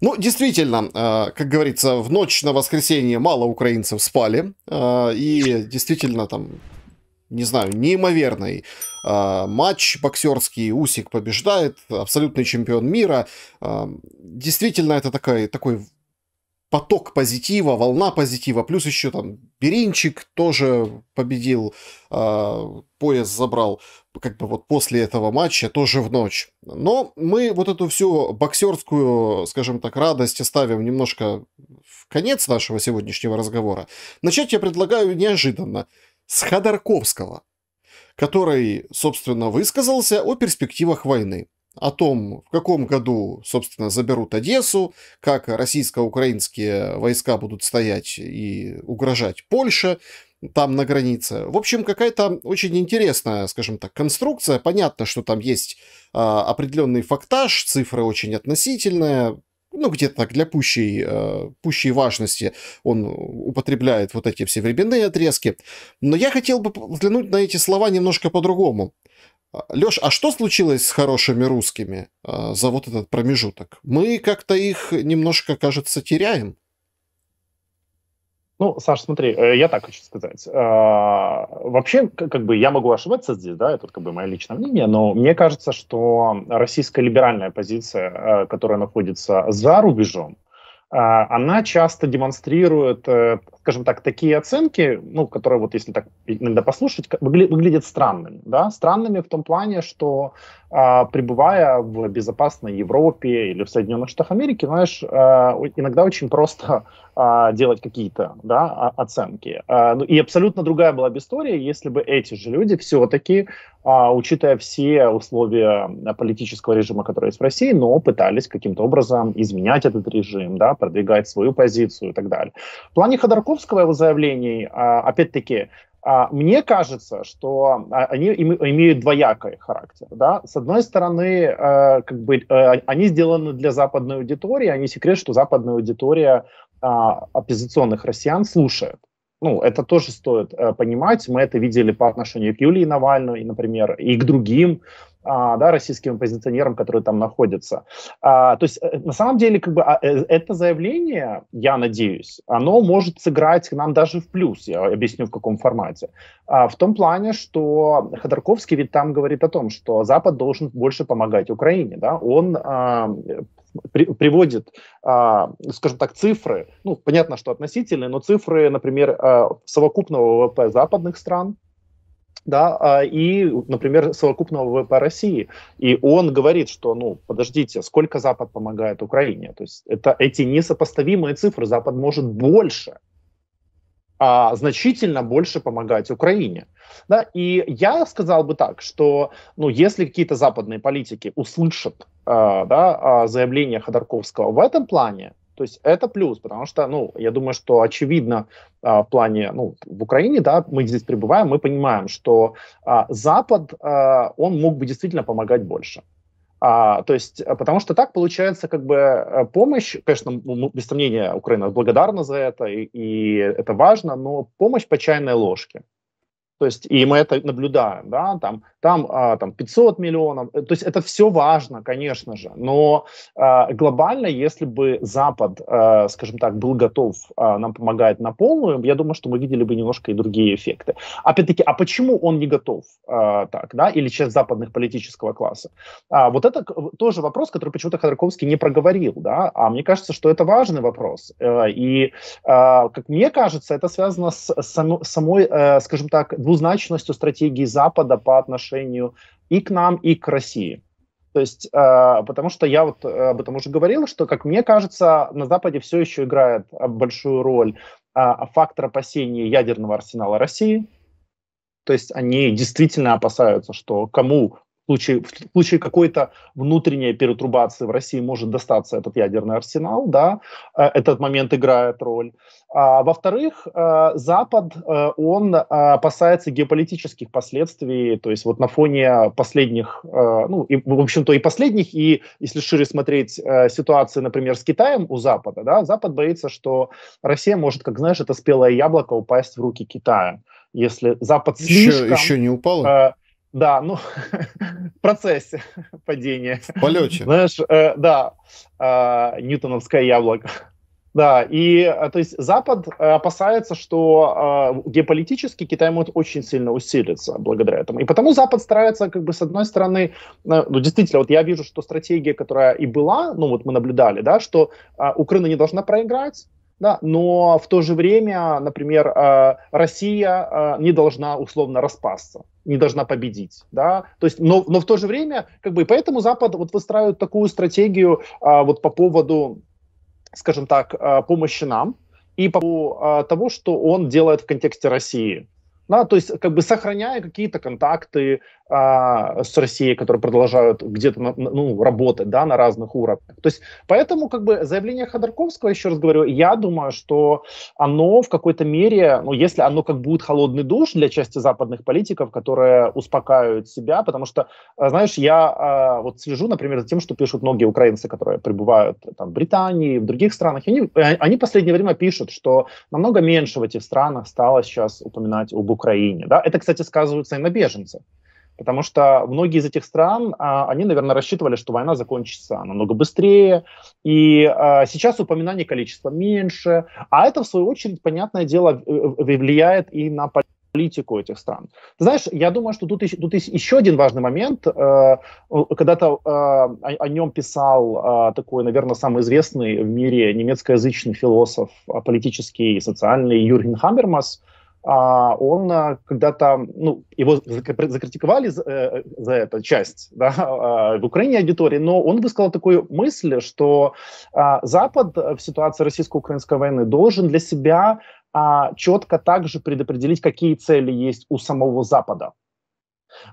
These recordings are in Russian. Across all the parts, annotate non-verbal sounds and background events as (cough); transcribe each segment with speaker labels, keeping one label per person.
Speaker 1: Ну, действительно, э, как говорится, в ночь на воскресенье мало украинцев спали. Э, и действительно, там, не знаю, неимоверный э, матч боксерский. Усик побеждает, абсолютный чемпион мира. Действительно, это такой, такой поток позитива, волна позитива, плюс еще там Беринчик тоже победил, пояс забрал как бы вот после этого матча тоже в ночь. Но мы вот эту всю боксерскую, скажем так, радость ставим немножко в конец нашего сегодняшнего разговора. Начать я предлагаю неожиданно с Ходорковского, который, собственно, высказался о перспективах войны о том, в каком году, собственно, заберут Одессу, как российско-украинские войска будут стоять и угрожать Польше, там на границе. В общем, какая-то очень интересная, скажем так, конструкция. Понятно, что там есть э, определенный фактаж, цифры очень относительные, ну, где-то так для пущей, э, пущей важности он употребляет вот эти все временные отрезки. Но я хотел бы взглянуть на эти слова немножко по-другому. А, Лёш, а что случилось с хорошими русскими э, за вот этот промежуток? Мы как-то их немножко, кажется, теряем. Ну, Саш,
Speaker 2: смотри, э, я так хочу сказать. А, вообще, как бы я могу ошибаться здесь, да, это как бы мое личное мнение, но мне кажется, что российская либеральная позиция, э, которая находится за рубежом, а, она часто демонстрирует э, скажем так, такие оценки, ну, которые вот если так иногда послушать, выгля- выглядят странными, да, странными в том плане, что э, пребывая в безопасной Европе или в Соединенных Штатах Америки, знаешь, э, иногда очень просто э, делать какие-то, да, оценки. Э, ну, и абсолютно другая была бы история, если бы эти же люди все-таки а, учитывая все условия политического режима, который есть в России, но пытались каким-то образом изменять этот режим, да, продвигать свою позицию и так далее. В плане Ходорковского его заявлений, а, опять-таки, а, мне кажется, что а, они имеют двоякий характер. Да? С одной стороны, как бы, они сделаны для западной аудитории, они секрет, что западная аудитория оппозиционных россиян слушает ну, это тоже стоит э, понимать. Мы это видели по отношению к Юлии Навальной, например, и к другим а, да, российским оппозиционерам, которые там находятся. А, то есть, э, на самом деле, как бы, а, э, это заявление, я надеюсь, оно может сыграть к нам даже в плюс, я объясню в каком формате. А, в том плане, что Ходорковский ведь там говорит о том, что Запад должен больше помогать Украине. Да? Он а, при, приводит, а, скажем так, цифры, ну, понятно, что относительные, но цифры, например, а, совокупного ВВП западных стран, да, а, и, например, совокупного ВВП России. И он говорит, что, ну, подождите, сколько Запад помогает Украине? То есть это эти несопоставимые цифры. Запад может больше, а, значительно больше помогать Украине. Да? И я сказал бы так, что, ну, если какие-то западные политики услышат Э, да, заявление Ходорковского в этом плане, то есть это плюс, потому что, ну, я думаю, что очевидно а, в плане, ну, в Украине, да, мы здесь пребываем, мы понимаем, что а, Запад, а, он мог бы действительно помогать больше. А, то есть, потому что так получается, как бы помощь, конечно, ну, без сомнения, Украина благодарна за это, и, и это важно, но помощь по чайной ложке. То есть, и мы это наблюдаем, да, там, там, а, там 500 миллионов. Э, то есть, это все важно, конечно же, но а, глобально, если бы Запад, а, скажем так, был готов а, нам помогать на полную, я думаю, что мы видели бы немножко и другие эффекты. Опять-таки, а почему он не готов а, так, да, или часть западных политического класса? А, вот это тоже вопрос, который почему-то Ходорковский не проговорил, да, а мне кажется, что это важный вопрос. Э, и, а, как мне кажется, это связано с само, самой, э, скажем так, двузначностью стратегии Запада по отношению и к нам, и к России. То есть, э, потому что я вот э, об этом уже говорил, что, как мне кажется, на Западе все еще играет э, большую роль э, фактор опасения ядерного арсенала России. То есть они действительно опасаются, что кому случае, в случае какой-то внутренней перетрубации в России может достаться этот ядерный арсенал, да, э, этот момент играет роль. А, во-вторых, э, Запад, э, он опасается геополитических последствий, то есть вот на фоне последних, ну, и, в общем-то, и последних, и если шире смотреть ситуацию, например, с Китаем у Запада, да, Запад боится, что Россия может, как знаешь, это спелое яблоко упасть в руки Китая. Если Запад еще, слишком... Еще не упало? Да, ну, (laughs) в процессе (laughs) падения. В полете. Знаешь, э, да, э, ньютоновское яблоко. (laughs) Да, и э, то есть Запад э, опасается, что э, геополитически Китай может очень сильно усилиться благодаря этому. И потому Запад старается, как бы, с одной стороны, э, ну, действительно, вот я вижу, что стратегия, которая и была, ну, вот мы наблюдали, да, что э, Украина не должна проиграть, да, но в то же время, например, э, Россия э, не должна условно распасться не должна победить, да, то есть, но, но в то же время, как бы, и поэтому Запад вот выстраивает такую стратегию а, вот по поводу, скажем так, а, помощи нам и по поводу а, того, что он делает в контексте России, да, то есть, как бы, сохраняя какие-то контакты, а, с Россией, которые продолжают где-то ну, работать да, на разных уровнях. То есть поэтому как бы заявление Ходорковского, еще раз говорю, я думаю, что оно в какой-то мере, ну если оно как будет холодный душ для части западных политиков, которые успокаивают себя, потому что, а, знаешь, я а, вот слежу, например, за тем, что пишут многие украинцы, которые пребывают там, в Британии, в других странах, они, э, они в последнее время пишут, что намного меньше в этих странах стало сейчас упоминать об Украине. Да? Это, кстати, сказывается и на беженцах. Потому что многие из этих стран, а, они, наверное, рассчитывали, что война закончится намного быстрее, и а, сейчас упоминаний количества меньше, а это, в свою очередь, понятное дело, влияет и на политику этих стран. знаешь, я думаю, что тут, тут есть еще один важный момент. А, когда-то о нем писал такой, наверное, самый известный в мире немецкоязычный философ политический и социальный Юрген Хаммермас, а он а, когда-то, ну, его закритиковали э, за, за эту часть да, а, в Украине аудитории, но он высказал такую мысль, что а, Запад в ситуации российско-украинской войны должен для себя четко также предопределить, какие цели есть у самого Запада.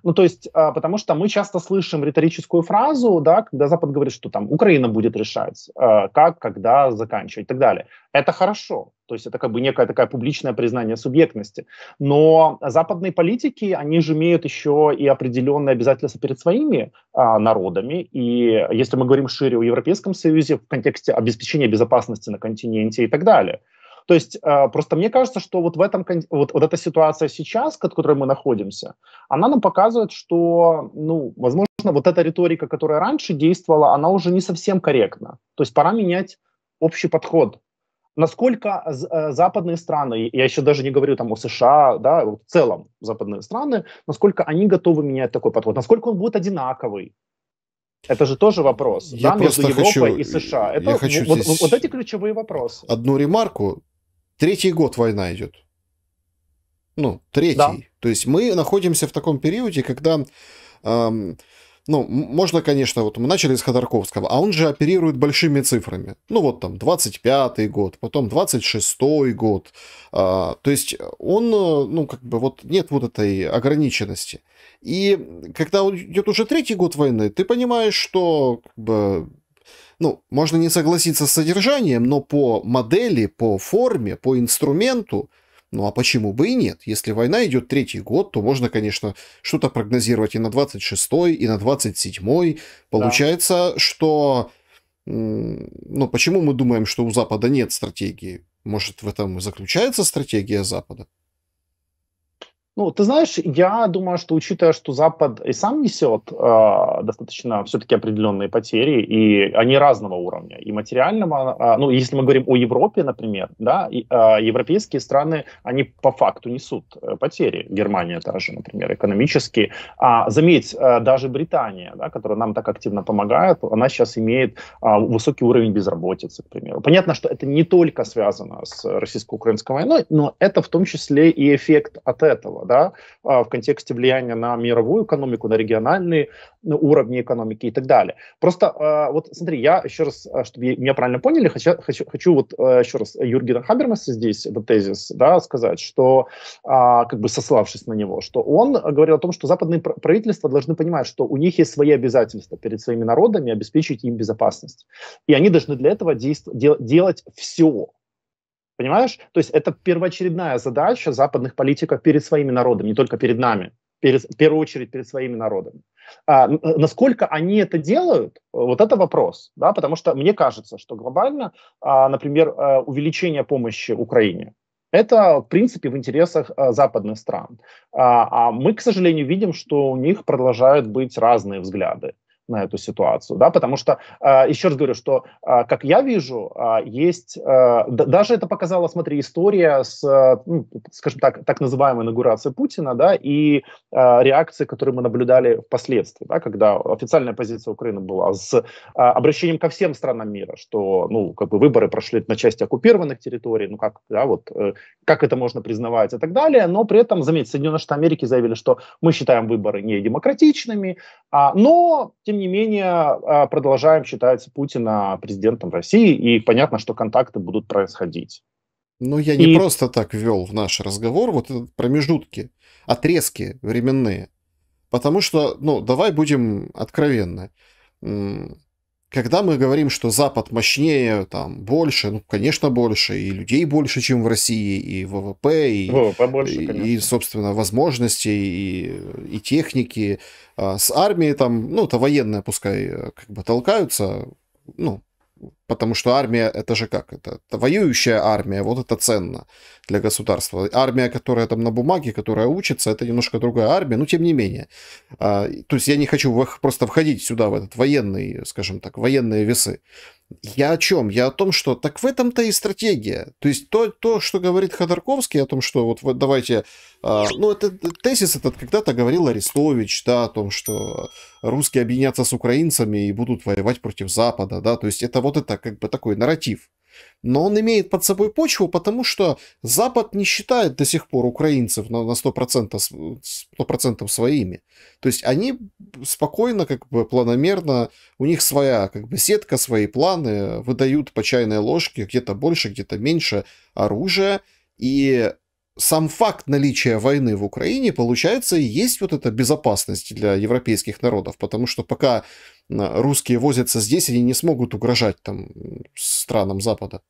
Speaker 2: Ну, то есть, а, потому что мы часто слышим риторическую фразу, да, когда Запад говорит, что там Украина будет решать, а, как, когда заканчивать и так далее. Это хорошо. То есть это как бы некое такое публичное признание субъектности. Но западные политики, они же имеют еще и определенные обязательства перед своими а, народами. И если мы говорим шире о Европейском Союзе в контексте обеспечения безопасности на континенте и так далее. То есть а, просто мне кажется, что вот в этом вот, вот эта ситуация сейчас, в которой мы находимся, она нам показывает, что, ну, возможно, вот эта риторика, которая раньше действовала, она уже не совсем корректна. То есть пора менять общий подход насколько э, западные страны, я еще даже не говорю там о США, да, в целом западные страны, насколько они готовы менять такой подход, насколько он будет одинаковый. Это же тоже вопрос, я да, между Европой хочу, и США. Это, я хочу вот, здесь вот эти
Speaker 1: ключевые вопросы. Одну ремарку. Третий год война идет. Ну, третий. Да. То есть мы находимся в таком периоде, когда эм, ну, можно, конечно, вот мы начали с Ходорковского, а он же оперирует большими цифрами. Ну, вот там 25-й год, потом 26-й год. А, то есть он, э, ну, как бы вот нет вот этой ограниченности. И когда идет уже третий год войны, ты понимаешь, что как бы, ну, можно не согласиться с содержанием, но по модели, по форме, по инструменту – ну а почему бы и нет? Если война идет третий год, то можно, конечно, что-то прогнозировать и на 26-й, и на 27-й. Получается, да. что... Ну, почему мы думаем, что у Запада нет стратегии? Может, в этом и заключается стратегия Запада? Ну, ты знаешь, я
Speaker 2: думаю, что учитывая, что Запад и сам несет э, достаточно все-таки определенные потери, и они разного уровня, и материального, э, ну, если мы говорим о Европе, например, да, и, э, европейские страны, они по факту несут э, потери, Германия та например, экономически. А, заметь, э, даже Британия, да, которая нам так активно помогает, она сейчас имеет э, высокий уровень безработицы, к примеру. Понятно, что это не только связано с российско-украинской войной, но это в том числе и эффект от этого, да, а, в контексте влияния на мировую экономику, на региональные уровни экономики и так далее. Просто а, вот смотри, я еще раз, а, чтобы меня правильно поняли, хочу, хочу, хочу вот еще раз Юргена Хабермаса здесь, этот тезис, да, сказать, что, как бы сославшись на него, что он говорил о том, что западные правительства должны понимать, что у них есть свои обязательства перед своими народами обеспечить им безопасность. И они должны для этого действ- дел- делать все, Понимаешь? То есть это первоочередная задача западных политиков перед своими народами, не только перед нами, перед, в первую очередь перед своими народами. А, насколько они это делают, вот это вопрос, да, потому что мне кажется, что глобально, а, например, а, увеличение помощи Украине, это, в принципе, в интересах а, западных стран. А, а мы, к сожалению, видим, что у них продолжают быть разные взгляды на эту ситуацию, да, потому что, а, еще раз говорю, что, а, как я вижу, а, есть, даже это показала, смотри, история с, ну, скажем так, так называемой инаугурацией Путина, да, и реакции, которые мы наблюдали впоследствии, да, когда официальная позиция Украины была с обращением ко всем странам мира, что, ну, как бы выборы прошли на части оккупированных территорий, ну, как, да, вот, э, как это можно признавать и так далее, но при этом, заметьте, Соединенные Штаты Америки заявили, что мы считаем выборы не демократичными, а, но, тем не менее, а, продолжаем считать Путина президентом России, и понятно, что контакты будут происходить.
Speaker 1: Ну, я не и... просто так ввел в наш разговор вот этот промежутки, отрезки временные. Потому что, ну, давай будем откровенны. Когда мы говорим, что Запад мощнее, там больше, ну, конечно, больше, и людей больше, чем в России, и ВВП, и, ВВП больше, конечно. и собственно, возможностей, и, и техники. А с армией там, ну, это военная, пускай, э, как бы толкаются, ну, Потому что армия это же как? Это, это воюющая армия, вот это ценно для государства. Армия, которая там на бумаге, которая учится, это немножко другая армия, но тем не менее. А, то есть я не хочу просто входить сюда, в этот военный, скажем так, военные весы. Я о чем? Я о том, что так в этом-то и стратегия. То есть то, то что говорит Ходорковский о том, что вот, вот давайте... Э, ну, это, тезис этот когда-то говорил Арестович, да, о том, что русские объединятся с украинцами и будут воевать против Запада, да, то есть это вот это как бы такой нарратив но он имеет под собой почву, потому что Запад не считает до сих пор украинцев на, на 100%, 100 своими. То есть они спокойно, как бы планомерно, у них своя как бы сетка, свои планы, выдают по чайной ложке где-то больше, где-то меньше оружия, и сам факт наличия войны в Украине, получается, и есть вот эта безопасность для европейских народов, потому что пока русские возятся здесь, они не смогут угрожать там странам Запада.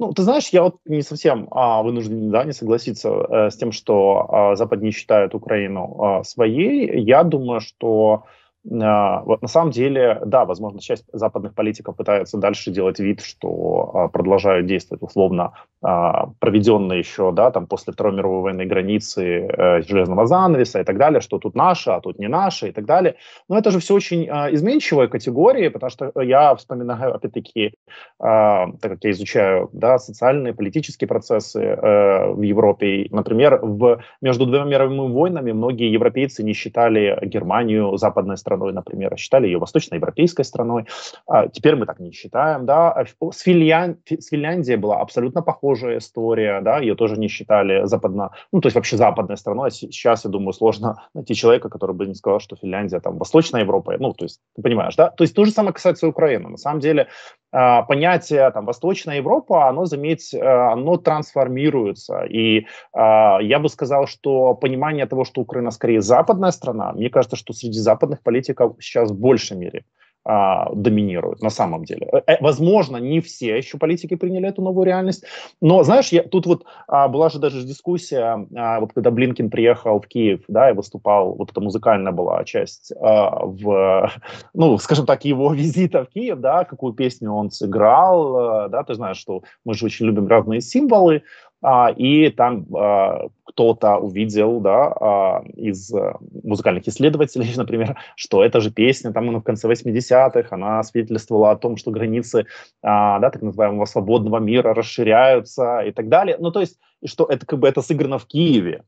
Speaker 2: Ну, ты знаешь, я вот не совсем а, вынужден да, не согласиться э, с тем, что э, а, Запад не считает Украину э, своей. Я думаю, что а, вот на самом деле, да, возможно, часть западных политиков пытаются дальше делать вид, что продолжают действовать условно а, проведенные еще, да, там, после Второй мировой войны границы э, железного занавеса и так далее, что тут наше, а тут не наше и так далее. Но это же все очень э, а, изменчивая категория, потому что э, я вспоминаю, опять-таки, э, так как я изучаю, да, социальные, политические процессы э, в Европе. Например, в, между двумя мировыми войнами многие европейцы не считали Германию западной страной, например, а считали ее восточноевропейской страной. А теперь мы так не считаем, да. С, Финлян... С Финляндией была абсолютно похожа похожая история, да, ее тоже не считали западно, ну, то есть вообще западной страной. А сейчас, я думаю, сложно (laughs) найти человека, который бы не сказал, что Финляндия там Восточная Европа, ну, то есть, ты понимаешь, да? То есть то же самое касается Украины. На самом деле а, понятие там Восточная Европа, оно, заметь, э, оно трансформируется. И а, я бы сказал, что понимание того, что Украина скорее западная страна, мне кажется, что среди западных политиков сейчас в большей мере а, доминируют на самом деле. Э, э, возможно, не все еще политики приняли эту новую реальность, но, знаешь, я, тут вот а, была же даже дискуссия, а, вот когда Блинкин приехал в Киев, да, и выступал, вот эта музыкальная была часть а, в, (laughs) ну, скажем так, его (laughs) визита в Киев, да, какую песню он сыграл, э, да, ты знаешь, что мы же очень любим разные символы, а, и там а, кто-то увидел, да, а, из э, музыкальных исследователей, (laughs) например, что эта же песня, там она в конце 80-х, она свидетельствовала о том, что границы, а, да, так называемого свободного мира расширяются и так далее. Ну, то есть, что это как бы это сыграно в Киеве,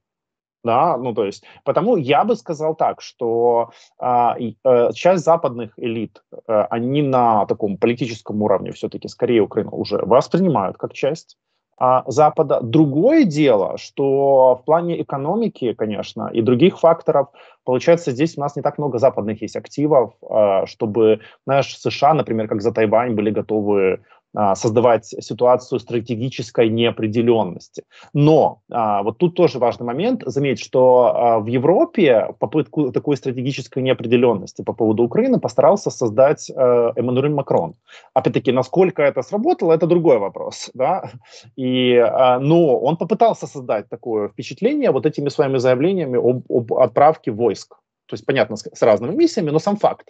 Speaker 2: да, ну то есть, потому я бы сказал так, что э, э, часть западных элит, э, они на таком политическом уровне все-таки скорее Украину уже воспринимают как часть а, Запада. Другое дело, что в плане экономики, конечно, и других факторов, получается, здесь у нас не так много западных есть активов, а, чтобы, знаешь, США, например, как за Тайвань были готовы а, создавать ситуацию стратегической неопределенности. Но а, вот тут тоже важный момент заметить, что а, в Европе попытку такой стратегической неопределенности по поводу Украины постарался создать а, Эммануэль Макрон. Опять-таки, насколько это сработало, это другой вопрос. (laughs) Да? И, а, но он попытался создать такое впечатление вот этими своими заявлениями об, об отправке войск. То есть, понятно, с, с разными миссиями, но сам факт.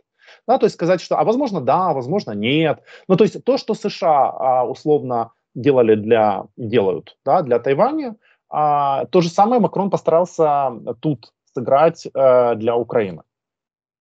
Speaker 2: Да, то есть сказать, что, а возможно да, возможно нет. Ну, то есть то, что США а, условно делали для, делают да, для Тайваня, а, то же самое Макрон постарался тут сыграть э, для Украины.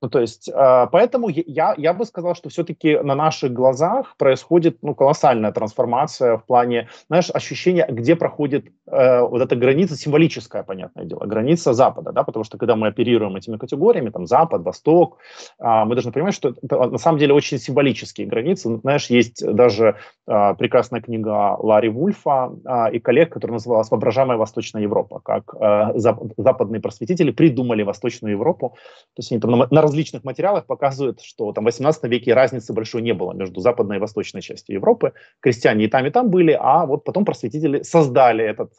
Speaker 2: Ну, то есть, а, поэтому я, я бы сказал, что все-таки на наших глазах происходит ну, колоссальная трансформация в плане, знаешь, ощущения, где проходит э, вот эта граница символическая, понятное дело, граница Запада, да, потому что когда мы оперируем этими категориями, там, Запад, Восток, э, мы должны понимать, что это на самом деле очень символические границы. Ну, знаешь, есть даже э, прекрасная книга Ларри Вульфа э, и коллег, которая называлась «Воображаемая Восточная Европа», как э, зап- западные просветители придумали Восточную Европу, то есть они там на различных материалах показывают, что там в 18 веке разницы большой не было между западной и восточной частью Европы. Крестьяне и там, и там были, а вот потом просветители создали этот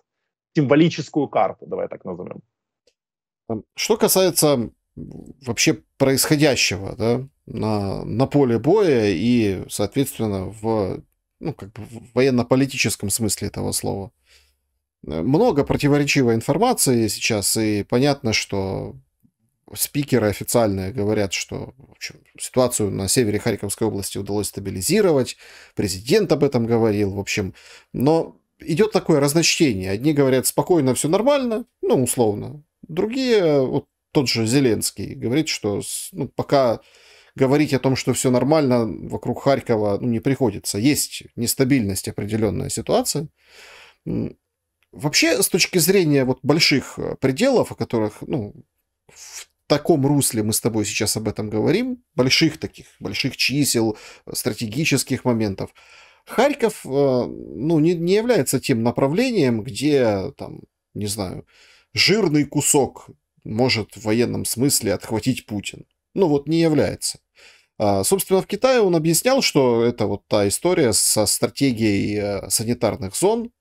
Speaker 2: символическую карту,
Speaker 1: давай так назовем. Что касается вообще происходящего да, на, на поле боя и, соответственно, в, ну, как бы в военно-политическом смысле этого слова. Много противоречивой информации сейчас, и понятно, что спикеры официальные говорят, что общем, ситуацию на севере Харьковской области удалось стабилизировать, президент об этом говорил, в общем, но идет такое разночтение. Одни говорят спокойно, все нормально, ну, условно. Другие, вот тот же Зеленский, говорит, что ну, пока говорить о том, что все нормально вокруг Харькова ну, не приходится. Есть нестабильность, определенная ситуация. Вообще, с точки зрения вот больших э, пределов, о которых ну, в таком русле мы с тобой сейчас об этом говорим, больших таких, больших чисел, э, стратегических моментов, Харьков, э, ну, не, не является тем направлением, где, там, не знаю, жирный кусок может в военном смысле отхватить Путин. Ну, вот не является. А, собственно, в Китае он объяснял, что это вот та история со стратегией э, санитарных зон,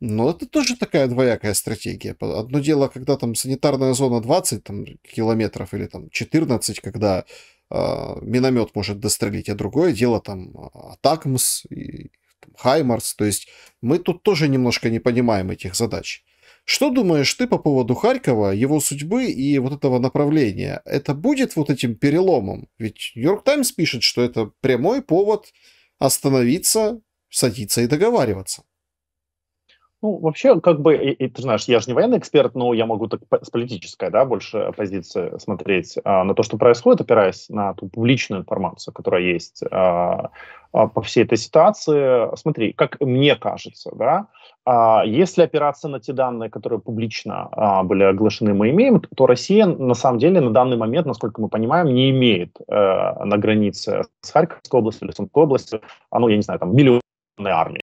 Speaker 1: но ну, это тоже такая двоякая стратегия. Одно дело, когда там санитарная зона 20 там, километров или там 14, когда э, а, миномет может дострелить, а другое дело там а, Атакмс и там, Хаймарс. То есть мы тут тоже немножко не понимаем этих задач. Что думаешь ты по поводу Харькова, его судьбы и вот этого направления? Это будет вот этим переломом? Ведь Нью-Йорк Таймс пишет, что это прямой повод остановиться, садиться и договариваться. Ну, вообще, как бы, и, и, ты знаешь, я же не военный эксперт,
Speaker 2: но я могу так с политической, да, больше позиции смотреть а, на то, что происходит, опираясь на ту публичную информацию, которая есть а, а, по всей этой ситуации. Смотри, как мне кажется, да, а, если опираться на те данные, которые публично а, были оглашены, мы имеем, то Россия, на самом деле, на данный момент, насколько мы понимаем, не имеет а, на границе с Харьковской областью или Сумской областью, а, ну, я не знаю, там, миллионной армии.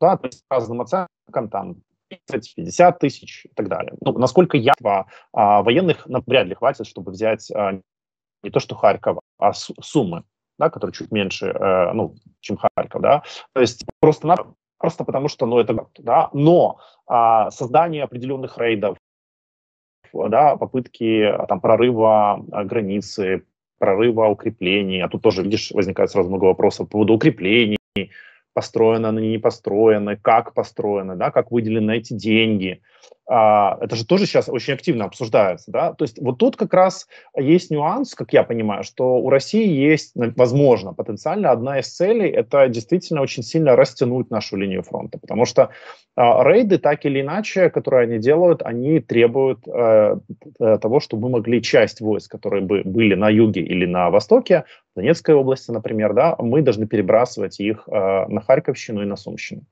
Speaker 2: Да, то есть разным оценкам там 50 тысяч и так далее. Ну, насколько я а, военных нам вряд ли хватит, чтобы взять а, не то что Харькова, а Суммы, да, которые чуть меньше, э, ну, чем Харьков, да. То есть просто просто потому что, ну, это, да. Но а, создание определенных рейдов, да, попытки а, там прорыва а, границы, прорыва укреплений, а тут тоже, видишь, возникает сразу много вопросов по поводу укреплений, построена она, не построена, как построена, да, как выделены эти деньги, а, это же тоже сейчас очень активно обсуждается, да, то есть вот тут как раз есть нюанс, как я понимаю, что у России есть, возможно, потенциально одна из целей, это действительно очень сильно растянуть нашу линию фронта, потому что а, рейды, так или иначе, которые они делают, они требуют э, э, того, чтобы мы могли часть войск, которые бы были на юге или на востоке, в Донецкой области, например, да, мы должны перебрасывать их э, на Харьковщину и на Сумщину.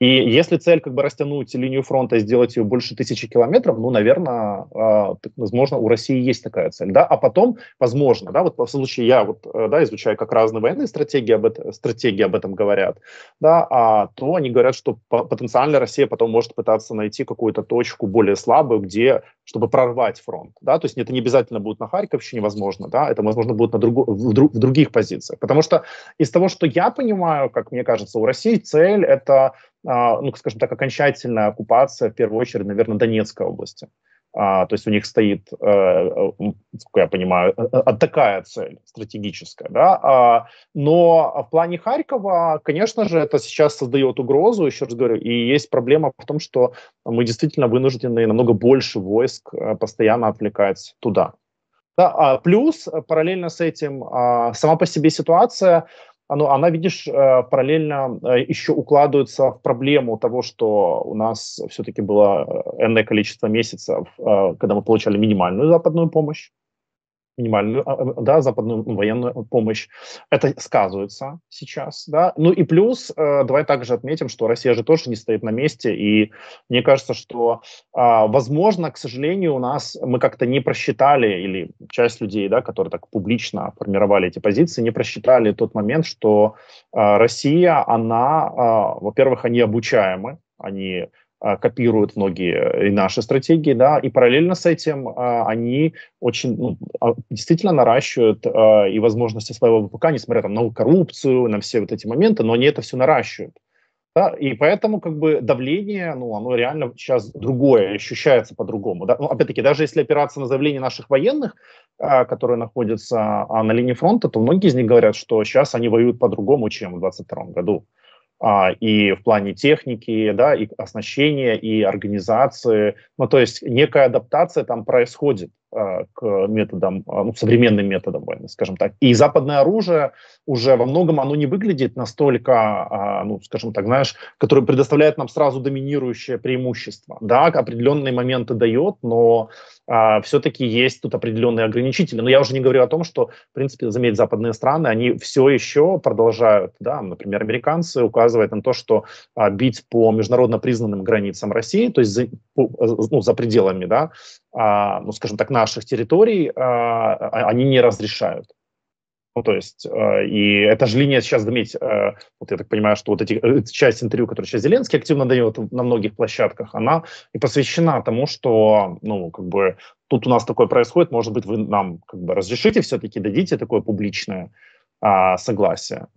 Speaker 2: И если цель как бы растянуть линию фронта и сделать ее больше тысячи километров, ну, наверное, э, возможно, у России есть такая цель, да, а потом, возможно, да, вот в случае я вот, э, да, изучаю как разные военные стратегии об, это, стратегии об этом говорят, да, а то они говорят, что потенциально Россия потом может пытаться найти какую-то точку более слабую, где, чтобы прорвать фронт, да, то есть это не обязательно будет на Харьковщине, возможно, да, это, возможно, будет на друг, в, друг, в других позициях, потому что из того, что я понимаю, как мне кажется, у России цель это а, ну, скажем так, окончательная оккупация, в первую очередь, наверное, Донецкой области. А, то есть у них стоит, э, э я понимаю, э, э, такая цель стратегическая. Да? А, но а, в плане Харькова, конечно же, это сейчас создает угрозу, еще раз говорю, и есть проблема в том, что мы действительно вынуждены намного больше войск постоянно отвлекать туда. Да, а плюс, параллельно с этим, а, сама по себе ситуация ну, она, видишь, э, параллельно э, еще укладывается в проблему того, что у нас все-таки было э, энное количество месяцев, когда мы получали минимальную западную помощь минимальную а, э, да, западную военную помощь. Это сказывается сейчас. Да? Ну и плюс, э, давай также отметим, что Россия же тоже не стоит на месте, и мне кажется, что, э, возможно, к сожалению, у нас мы как-то не просчитали, или часть людей, да, которые так публично формировали эти позиции, не просчитали тот момент, что э, Россия, она, э, во-первых, они обучаемы, они а, копируют многие э, и наши стратегии, да, и параллельно с этим а, они очень, ну, а, действительно наращивают а, и возможности своего ВПК, несмотря там, на коррупцию, на все вот эти моменты, но они это все наращивают. Да, и поэтому как бы давление, ну, оно реально сейчас другое, ощущается по-другому. Да? Ну, опять-таки, даже если опираться на заявление наших военных, а, которые находятся а, на линии фронта, то многие из них говорят, что сейчас они воюют по-другому, чем в 22 году а, и в плане техники, да, и оснащения, и организации. Ну, то есть некая адаптация там происходит. А, к методам, а, ну, современным методам войны, скажем так. И западное оружие уже во многом оно не выглядит настолько, а, ну, скажем так, знаешь, которое предоставляет нам сразу доминирующее преимущество. Да, определенные моменты дает, но а, все-таки есть тут определенные ограничители. Но я уже не говорю о том, что, в принципе, заметь, западные страны, они все еще продолжают, да, например, американцы указывают на то, что а, бить по международно признанным границам России, то есть за, по, ну, за пределами, да, а, ну, скажем так, наших территорий, а, а, они не разрешают. Ну, то есть, э, и эта же линия сейчас, заметь, э, вот я так понимаю, что вот эти, э, часть интервью, которую сейчас Зеленский активно дает на многих площадках, она и посвящена тому, что, ну, как бы, тут у нас такое происходит, может быть, вы нам, как бы, разрешите все-таки, дадите такое публичное а, согласие.